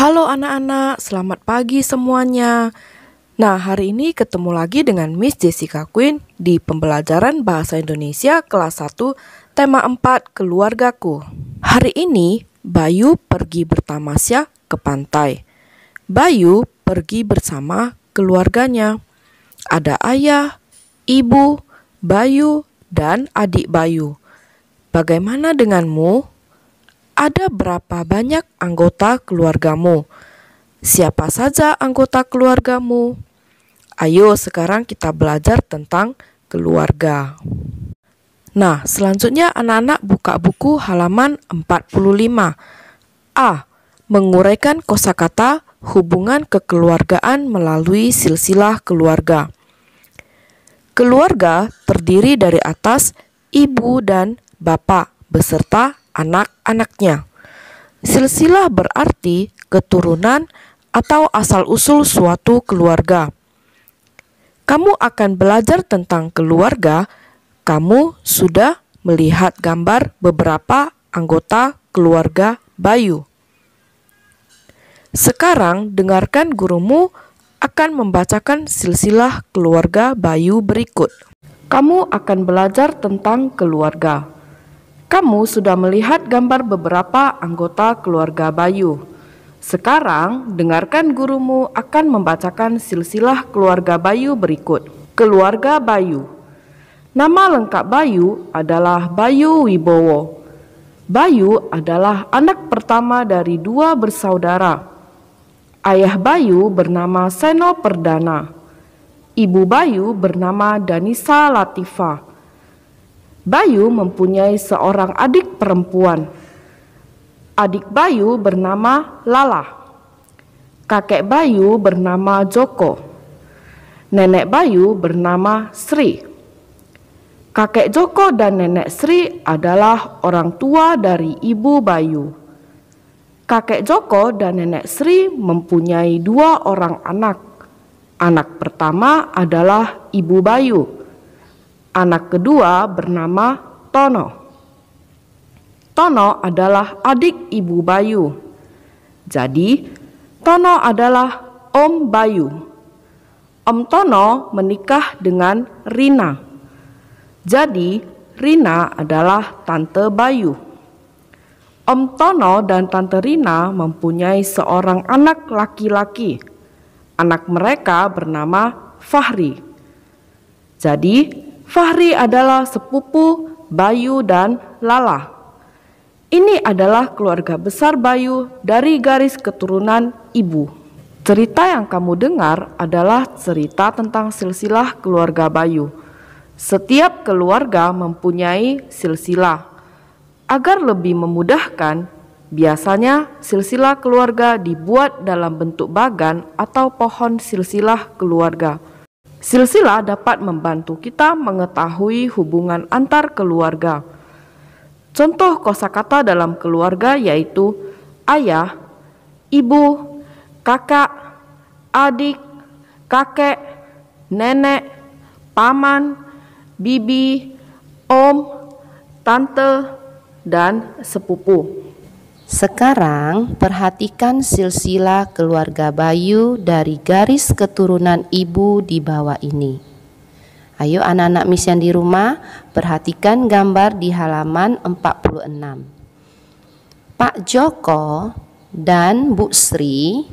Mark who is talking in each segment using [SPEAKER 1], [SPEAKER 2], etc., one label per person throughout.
[SPEAKER 1] Halo anak-anak, selamat pagi semuanya. Nah, hari ini ketemu lagi dengan Miss Jessica Queen di pembelajaran Bahasa Indonesia kelas 1, tema 4, Keluargaku. Hari ini, Bayu pergi bertamasya ke pantai. Bayu pergi bersama keluarganya. Ada ayah, ibu, Bayu, dan adik Bayu. Bagaimana denganmu? Ada berapa banyak anggota keluargamu? Siapa saja anggota keluargamu? Ayo sekarang kita belajar tentang keluarga. Nah, selanjutnya anak-anak buka buku halaman 45. A. Menguraikan kosakata hubungan kekeluargaan melalui silsilah keluarga. Keluarga terdiri dari atas, ibu dan bapak beserta anak-anaknya. Silsilah berarti keturunan atau asal-usul suatu keluarga. Kamu akan belajar tentang keluarga. Kamu sudah melihat gambar beberapa anggota keluarga Bayu. Sekarang dengarkan gurumu akan membacakan silsilah keluarga Bayu berikut. Kamu akan belajar tentang keluarga. Kamu sudah melihat gambar beberapa anggota keluarga Bayu. Sekarang, dengarkan gurumu akan membacakan silsilah keluarga Bayu berikut. Keluarga Bayu Nama lengkap Bayu adalah Bayu Wibowo. Bayu adalah anak pertama dari dua bersaudara. Ayah Bayu bernama Seno Perdana. Ibu Bayu bernama Danisa Latifah. Bayu mempunyai seorang adik perempuan. Adik Bayu bernama Lala. Kakek Bayu bernama Joko. Nenek Bayu bernama Sri. Kakek Joko dan nenek Sri adalah orang tua dari ibu Bayu. Kakek Joko dan nenek Sri mempunyai dua orang anak. Anak pertama adalah ibu Bayu Anak kedua bernama Tono. Tono adalah adik ibu Bayu. Jadi, Tono adalah om Bayu. Om Tono menikah dengan Rina. Jadi, Rina adalah tante Bayu. Om Tono dan tante Rina mempunyai seorang anak laki-laki. Anak mereka bernama Fahri. Jadi, Fahri adalah sepupu Bayu dan Lala. Ini adalah keluarga besar Bayu dari garis keturunan ibu. Cerita yang kamu dengar adalah cerita tentang silsilah keluarga Bayu. Setiap keluarga mempunyai silsilah. Agar lebih memudahkan, biasanya silsilah keluarga dibuat dalam bentuk bagan atau pohon silsilah keluarga. Silsilah dapat membantu kita mengetahui hubungan antar keluarga. Contoh kosakata dalam keluarga yaitu ayah, ibu, kakak, adik, kakek, nenek, paman, bibi, om,
[SPEAKER 2] tante, dan sepupu. Sekarang perhatikan silsilah keluarga Bayu dari garis keturunan ibu di bawah ini. Ayo anak-anak misian di rumah, perhatikan gambar di halaman 46. Pak Joko dan Bu Sri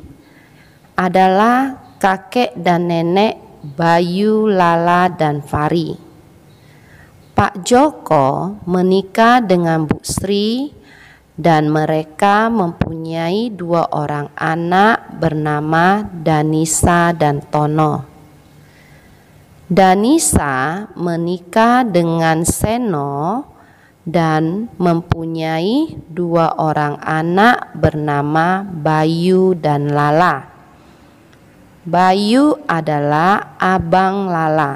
[SPEAKER 2] adalah kakek dan nenek Bayu, Lala, dan Fari. Pak Joko menikah dengan Bu Sri dan mereka mempunyai dua orang anak bernama Danisa dan Tono. Danisa menikah dengan Seno dan mempunyai dua orang anak bernama Bayu dan Lala. Bayu adalah abang Lala.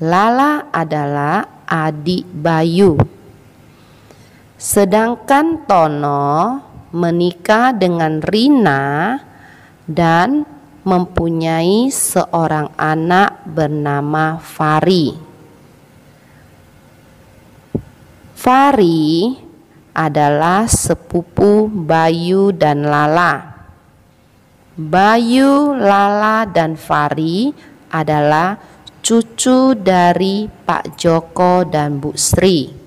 [SPEAKER 2] Lala adalah adik Bayu. Sedangkan Tono menikah dengan Rina dan mempunyai seorang anak bernama Fari. Fari adalah sepupu Bayu dan Lala. Bayu, Lala, dan Fari adalah cucu dari Pak Joko dan Bu Sri.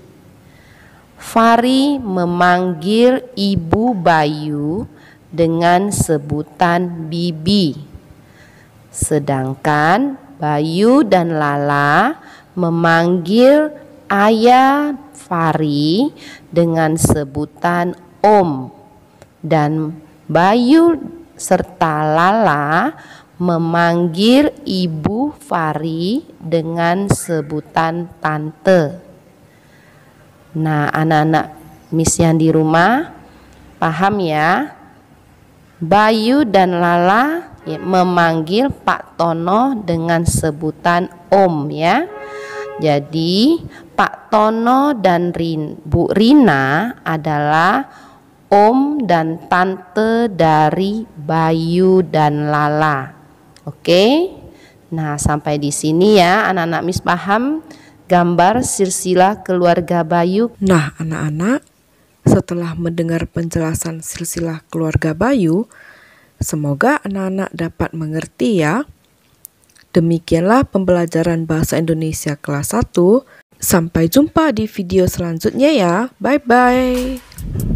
[SPEAKER 2] Fari memanggil ibu Bayu dengan sebutan bibi. Sedangkan Bayu dan Lala memanggil ayah Fari dengan sebutan om dan Bayu serta Lala memanggil ibu Fari dengan sebutan tante. Nah, anak-anak Miss yang di rumah paham ya? Bayu dan Lala ya, memanggil Pak Tono dengan sebutan Om ya. Jadi Pak Tono dan Rin, Bu Rina adalah om dan tante dari Bayu dan Lala. Oke. Nah, sampai di sini ya anak-anak Miss paham gambar silsilah keluarga Bayu.
[SPEAKER 1] Nah, anak-anak, setelah mendengar penjelasan silsilah keluarga Bayu, semoga anak-anak dapat mengerti ya. Demikianlah pembelajaran bahasa Indonesia kelas 1. Sampai jumpa di video selanjutnya ya. Bye-bye.